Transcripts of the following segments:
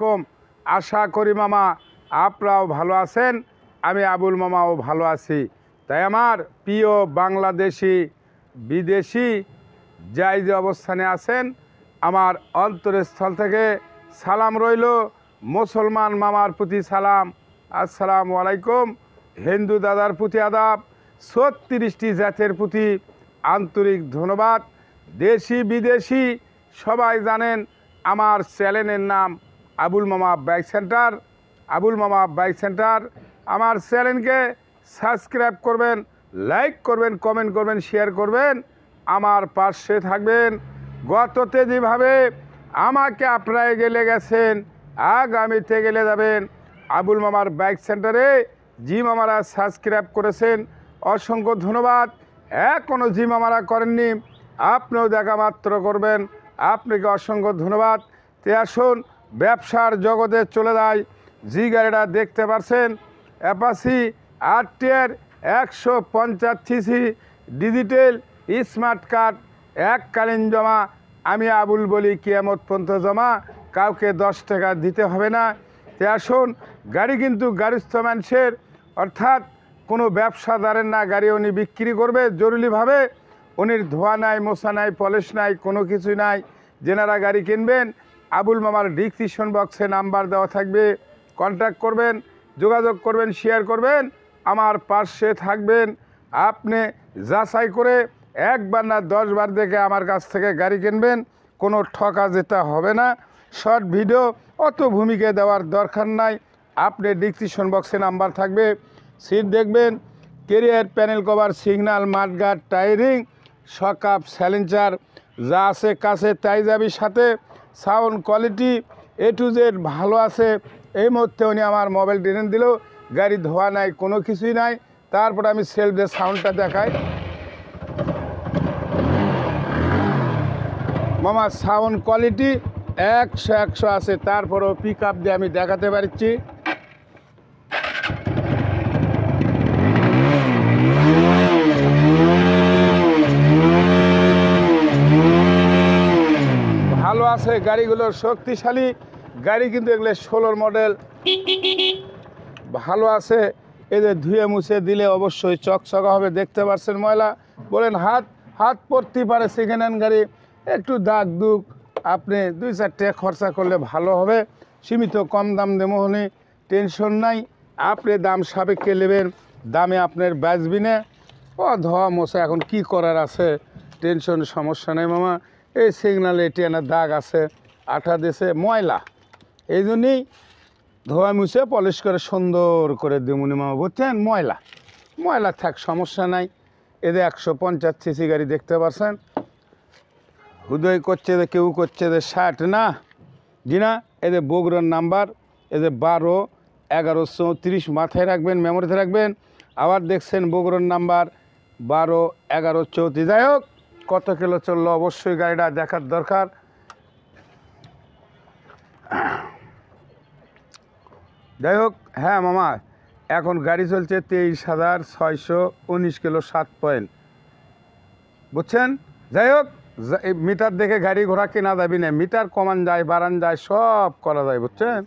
কম আশা করি মামা আপনারাও ভালো আছেন আমি আবুল মামাও ভালো আছি তাই আমার প্রিয় বাংলাদেশি বিদেশি যাই যে অবস্থানে আছেন আমার অন্তরস্থল থেকে সালাম রইল মুসলমান মামার প্রতি সালাম আসসালামু আলাইকুম হিন্দু দাদার প্রতি আদাব ছত্রিশটি জাতের প্রতি আন্তরিক ধন্যবাদ দেশি বিদেশি সবাই জানেন আমার চ্যানেলের নাম আবুল মামা বাইক সেন্টার আবুল মামা বাইক সেন্টার আমার চ্যানেলকে সাবস্ক্রাইব করবেন লাইক করবেন কমেন্ট করবেন শেয়ার করবেন আমার পাশে থাকবেন গততে যেভাবে আমাকে আপনারা গেলে গেছেন আগামীতে গেলে যাবেন আবুল মামার বাইক সেন্টারে জিম আমারা সাবস্ক্রাইব করেছেন অসংখ্য ধন্যবাদ এখনও জিম আমারা করেননি আপনিও দেখা মাত্র করবেন আপনাকে অসংখ্য ধন্যবাদ তে আসুন ব্যবসার জগতে চলে যায় জি গাড়িটা দেখতে পারছেন অ্যাপাসি আরটিআর একশো পঞ্চাশ সিসি ডিজিটাল স্মার্ট কার্ড এককালীন জমা আমি আবুল বলি কিয়ামত পন্থ জমা কাউকে দশ টাকা দিতে হবে না তে আসুন গাড়ি কিন্তু গাড়িস্থ মানুষের অর্থাৎ কোনো ব্যবসাদারের না গাড়ি উনি বিক্রি করবে জরুরিভাবে উনির ধোয়া নাই মশা নাই পলিশ নাই কোনো কিছুই নাই যেনারা গাড়ি কিনবেন আবুল মামার ডিসক্রিপশন বক্সে নাম্বার দেওয়া থাকবে কন্ট্যাক্ট করবেন যোগাযোগ করবেন শেয়ার করবেন আমার পার্শ্বে থাকবেন আপনি যাচাই করে একবার না দশবার দেখে আমার কাছ থেকে গাড়ি কিনবেন কোনো ঠকা যেটা হবে না শর্ট ভিডিও অত ভূমিকা দেওয়ার দরকার নাই আপনি ডিসক্রিপশন বক্সে নাম্বার থাকবে সিট দেখবেন carrier panel cover signal mudguard টায়ারিং সকাপ স্যালেঞ্চার যা আছে কাছে তাই যাবি সাথে sound quality A to Z ভালো আছে এই মুহূর্তে উনি আমার মোবাইল টেনে দিল গাড়ি ধোয়া নাই কোনো কিছুই নাই তারপরে আমি সেলফ দিয়ে সাউন্ডটা দেখাই মামার সাউন্ড কোয়ালিটি একশো একশো আছে তারপরেও পিক আপ দিয়ে আমি দেখাতে পারছি আছে গাড়িগুলো শক্তিশালী গাড়ি কিন্তু এগুলো ষোলোর মডেল ভালো আছে এদের ধুয়ে মুছে দিলে অবশ্যই চকচকা হবে দেখতে পারছেন ময়লা বলেন হাত হাত পড়তে পারে সেকেন্ড হ্যান্ড গাড়ি একটু দাগ দুগ আপনি দুই চারটে খরচা করলে ভালো হবে সীমিত কম দাম দেমোহনে টেনশন নাই আপনি দাম সাবেককে নেবেন দামে আপনার বাঁচবি ও ধোয়া মোছা এখন কি করার আছে টেনশন সমস্যা নেই মামা এই সিগনালে টিয়ানের দাগ আছে আঠা দিছে ময়লা এই জন্যই ধোয়া মুছে পলিশ করে সুন্দর করে দিমুনি মামা বুঝছেন ময়লা ময়লা থাক সমস্যা নাই এদের একশো পঞ্চাশ সিসি গাড়ি দেখতে পারছেন হুদয় করছে যে কেউ করছে যে ষাট না জি না এদের বগুড়ার নাম্বার এদের বারো এগারো চৌত্রিশ মাথায় রাখবেন মেমোরিতে রাখবেন আবার দেখছেন বগুড়ার নাম্বার বারো এগারো চৌত্রিশ যাই হোক কত কিলো চললো অবশ্যই গাড়িটা দেখার দরকার যাই হোক হ্যাঁ মামা এখন গাড়ি চলছে তেইশ হাজার ছয়শো উনিশ কিলো সাত পয়েন্ট বুঝছেন যাই হোক মিটার দেখে গাড়ি ঘোড়া কেনা যাবি না মিটার কমান যায় বাড়ান যায় সব করা যায় বুঝছেন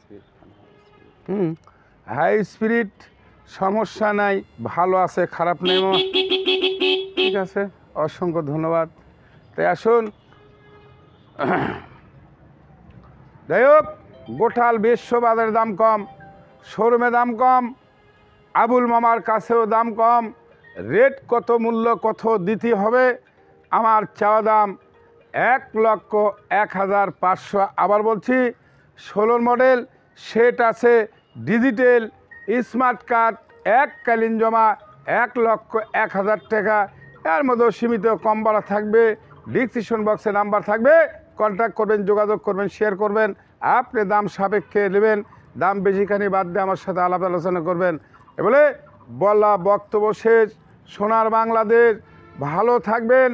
হুম হাই স্পিরিট সমস্যা নাই ভালো আছে খারাপ নেই ঠিক আছে অসংখ্য ধন্যবাদ তাই আসুন যাই হোক গোটাল বিশ্ব বাজারে দাম কম শোরুমে দাম কম আবুল মামার কাছেও দাম কম রেট কত মূল্য কত দিতে হবে আমার চাওয়া দাম এক লক্ষ এক হাজার পাঁচশো আবার বলছি ষোলোর মডেল সেট আছে ডিজিটাল স্মার্ট কার্ড এককালীন জমা এক লক্ষ এক হাজার টাকা তার মধ্যেও সীমিত কম বাড়া থাকবে ডিসক্রিপশন বক্সে নাম্বার থাকবে কন্ট্যাক্ট করবেন যোগাযোগ করবেন শেয়ার করবেন আপনি দাম সাপেক্ষে নেবেন দাম বেশিখানি বাদ দিয়ে আমার সাথে আলাপ আলোচনা করবেন এ বলে বলা বক্তব্য শেষ সোনার বাংলাদেশ ভালো থাকবেন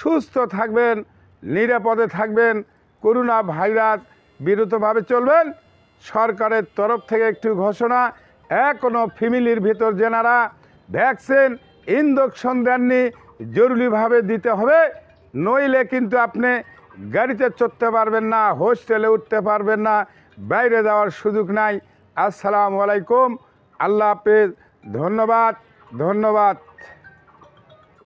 সুস্থ থাকবেন নিরাপদে থাকবেন করোনা ভাইরাস বিরতভাবে চলবেন সরকারের তরফ থেকে একটি ঘোষণা এখনও ফ্যামিলির ভিতর যেনারা ভ্যাকসিন ইনজেকশন দেননি জরুরিভাবে দিতে হবে নইলে কিন্তু আপনি গাড়িতে চড়তে পারবেন না হোস্টেলে উঠতে পারবেন না বাইরে যাওয়ার সুযোগ নাই আসসালামু আলাইকুম আল্লাহ হাফেজ ধন্যবাদ ধন্যবাদ